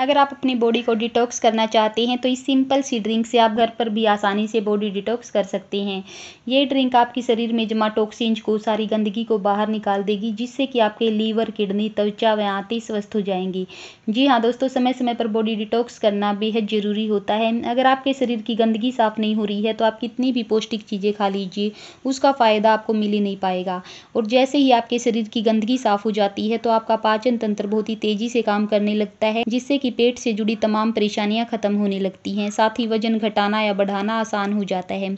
अगर आप अपनी बॉडी को डिटॉक्स करना चाहते हैं तो इस सिंपल सी ड्रिंक से आप घर पर भी आसानी से बॉडी डिटॉक्स कर सकते हैं ये ड्रिंक आपके शरीर में जमा टॉक्सिंज को सारी गंदगी को बाहर निकाल देगी जिससे कि आपके लीवर किडनी त्वचा व आते स्वस्थ हो जाएंगी जी हाँ दोस्तों समय समय पर बॉडी डिटॉक्स करना बेहद ज़रूरी होता है अगर आपके शरीर की गंदगी साफ़ नहीं हो रही है तो आप कितनी भी पौष्टिक चीज़ें खा लीजिए उसका फ़ायदा आपको मिल ही नहीं पाएगा और जैसे ही आपके शरीर की गंदगी साफ़ हो जाती है तो आपका पाचन तंत्र बहुत ही तेज़ी से काम करने लगता है जिससे कि कि पेट से जुड़ी तमाम परेशानियां खत्म होने लगती हैं साथ ही वजन घटाना या बढ़ाना आसान हो जाता है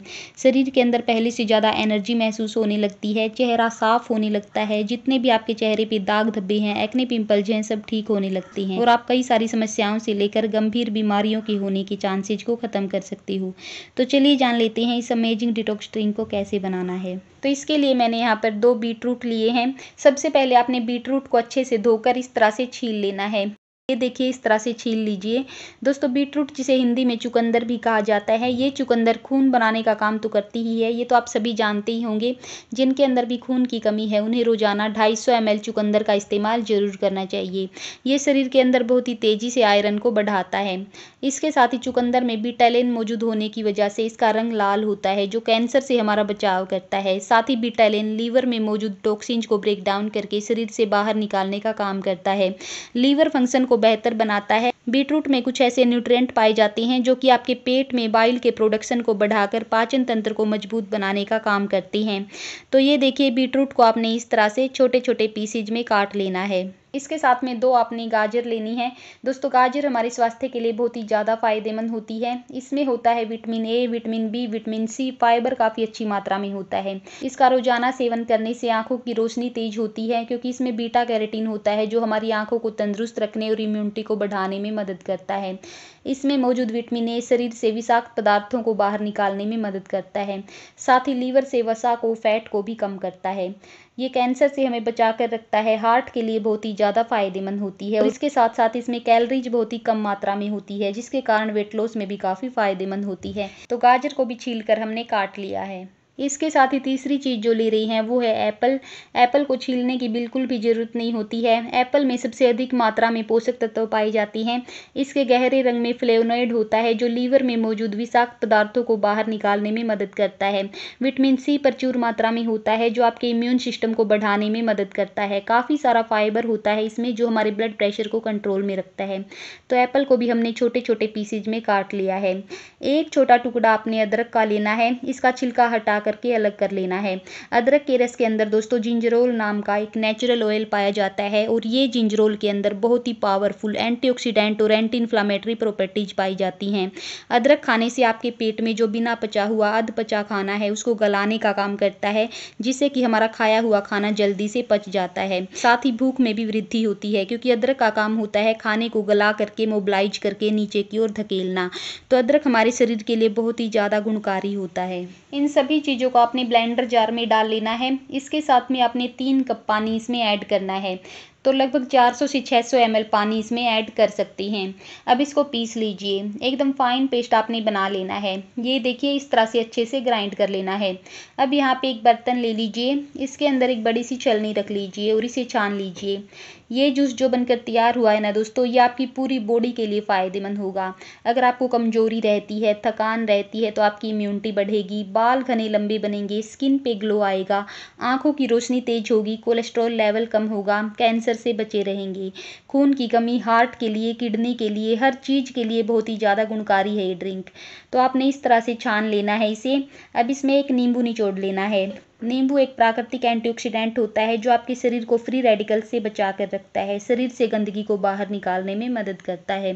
शरीर के अंदर पहले से ज़्यादा एनर्जी महसूस होने लगती है चेहरा साफ होने लगता है जितने भी आपके चेहरे पर दाग धब्बे हैं एक्ने पिम्पल्स हैं सब ठीक होने लगते हैं और आप कई सारी समस्याओं से लेकर गंभीर बीमारियों के होने के चांसेज को ख़त्म कर सकते हो तो चलिए जान लेते हैं इस अमेजिंग डिटॉक्स ड्रिंक को कैसे बनाना है तो इसके लिए मैंने यहाँ पर दो बीट रूट लिए हैं सबसे पहले आपने बीट रूट को अच्छे से धोकर इस तरह से छील लेना है ये देखिए इस तरह से छील लीजिए दोस्तों बीटरूट जिसे हिंदी में चुकंदर भी कहा जाता है ये चुकंदर खून बनाने का काम तो करती ही है ये तो आप सभी जानते ही होंगे जिनके अंदर भी खून की कमी है उन्हें रोजाना ढाई सौ चुकंदर का इस्तेमाल ज़रूर करना चाहिए ये शरीर के अंदर बहुत ही तेज़ी से आयरन को बढ़ाता है इसके साथ ही चुकंदर में बीटालिन मौजूद होने की वजह से इसका रंग लाल होता है जो कैंसर से हमारा बचाव करता है साथ ही बीटालिन लीवर में मौजूद टॉक्सिन्स को ब्रेक डाउन करके शरीर से बाहर निकालने का काम करता है लीवर फंक्शन को बेहतर बनाता है बीटरूट में कुछ ऐसे न्यूट्रिएंट पाए जाते हैं जो कि आपके पेट में बाइल के प्रोडक्शन को बढ़ाकर पाचन तंत्र को मजबूत बनाने का काम करती हैं तो ये देखिए बीटरूट को आपने इस तरह से छोटे छोटे पीसीज में काट लेना है इसके साथ में दो आपने गाजर लेनी है दोस्तों गाजर हमारे स्वास्थ्य के लिए बहुत ही ज़्यादा फायदेमंद होती है इसमें होता है vitamin A vitamin B vitamin C fibre काफ़ी अच्छी मात्रा में होता है इसका रोजाना सेवन करने से आंखों की रोशनी तेज होती है क्योंकि इसमें बीटा कैरेटीन होता है जो हमारी आंखों को तंदुरुस्त रखने और इम्यूनिटी को बढ़ाने में मदद करता है इसमें मौजूद विटामिन ए शरीर से विषाक्त पदार्थों को बाहर निकालने में मदद करता है साथ ही लीवर से वसा को फैट को भी कम करता है ये कैंसर से हमें बचा कर रखता है हार्ट के लिए बहुत ही ज़्यादा फायदेमंद होती है और इसके साथ साथ इसमें कैलरीज बहुत ही कम मात्रा में होती है जिसके कारण वेट लॉस में भी काफ़ी फायदेमंद होती है तो गाजर को भी छील कर हमने काट लिया है इसके साथ ही तीसरी चीज़ जो ले रही हैं वो है एप्पल एप्पल को छीलने की बिल्कुल भी ज़रूरत नहीं होती है एप्पल में सबसे अधिक मात्रा में पोषक तत्व पाई जाती हैं इसके गहरे रंग में फ्लेवोनॉइड होता है जो लीवर में मौजूद विषाक्त पदार्थों को बाहर निकालने में मदद करता है विटामिन सी प्रचुर मात्रा में होता है जो आपके इम्यून सिस्टम को बढ़ाने में मदद करता है काफ़ी सारा फाइबर होता है इसमें जो हमारे ब्लड प्रेशर को कंट्रोल में रखता है तो एप्पल को भी हमने छोटे छोटे पीसेज में काट लिया है एक छोटा टुकड़ा आपने अदरक का लेना है इसका छिलका हटा करके अलग कर लेना है अदरक के रस के अंदर दोस्तों जिंजरोल नाम का एक नेचुरल ऑयल पाया जाता है और ये जिंजरोल के अंदर बहुत ही पावरफुल एंटीऑक्सीडेंट और एंटी इन्फ्लामेटरी प्रॉपर्टीज पाई जाती हैं अदरक खाने से आपके पेट में जो बिना पचा हुआ अध पचा खाना है उसको गलाने का काम करता है जिससे कि हमारा खाया हुआ खाना जल्दी से पच जाता है साथ ही भूख में भी वृद्धि होती है क्योंकि अदरक का काम होता है खाने को गला करके मोबलाइज करके नीचे की ओर धकेलना तो अदरक हमारे शरीर के लिए बहुत ही ज़्यादा गुणकारी होता है इन सभी चीज़ों को आपने ब्लेंडर जार में डाल लेना है इसके साथ में आपने तीन कप पानी इसमें ऐड करना है तो लगभग 400 से 600 सौ पानी इसमें ऐड कर सकती हैं अब इसको पीस लीजिए एकदम फाइन पेस्ट आपने बना लेना है ये देखिए इस तरह से अच्छे से ग्राइंड कर लेना है अब यहाँ पे एक बर्तन ले लीजिए इसके अंदर एक बड़ी सी छलनी रख लीजिए और इसे छान लीजिए ये जूस जो बनकर तैयार हुआ है ना दोस्तों ये आपकी पूरी बॉडी के लिए फ़ायदेमंद होगा अगर आपको कमजोरी रहती है थकान रहती है तो आपकी इम्यूनिटी बढ़ेगी बाल घने लंबे बनेंगे स्किन पे ग्लो आएगा आँखों की रोशनी तेज होगी कोलेस्ट्रॉल लेवल कम होगा कैंसर से बचे रहेंगे खून की कमी हार्ट के लिए किडनी के लिए हर चीज़ के लिए बहुत ही ज़्यादा गुणकारी है ये ड्रिंक तो आपने इस तरह से छान लेना है इसे अब इसमें एक नींबू निचोड़ लेना है नींबू एक प्राकृतिक एंटीऑक्सीडेंट होता है जो आपके शरीर को फ्री रेडिकल से बचा कर रखता है शरीर से गंदगी को बाहर निकालने में मदद करता है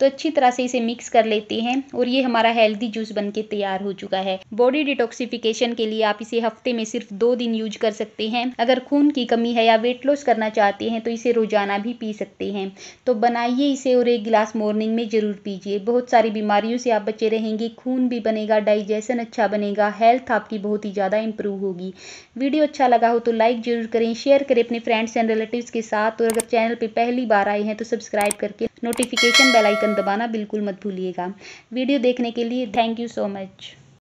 तो अच्छी तरह से इसे मिक्स कर लेते हैं और ये हमारा हेल्दी जूस बन के तैयार हो चुका है बॉडी डिटॉक्सिफिकेशन के लिए आप इसे हफ्ते में सिर्फ दो दिन यूज कर सकते हैं अगर खून की कमी है या वेट लॉस करना चाहते हैं तो इसे रोजाना भी पी सकते हैं तो बनाइए इसे और एक गिलास मॉर्निंग में ज़रूर पीजिए बहुत सारी बीमारियों से आप बचे रहेंगे खून भी बनेगा डाइजेशन अच्छा बनेगा हेल्थ आपकी बहुत ही ज़्यादा इंप्रूव होगी होगी वीडियो अच्छा लगा हो तो लाइक जरूर करें शेयर करें अपने फ्रेंड्स एंड रिलेटिव्स के साथ और अगर चैनल पर पहली बार आए हैं तो सब्सक्राइब करके नोटिफिकेशन बेल आइकन दबाना बिल्कुल मत भूलिएगा वीडियो देखने के लिए थैंक यू सो मच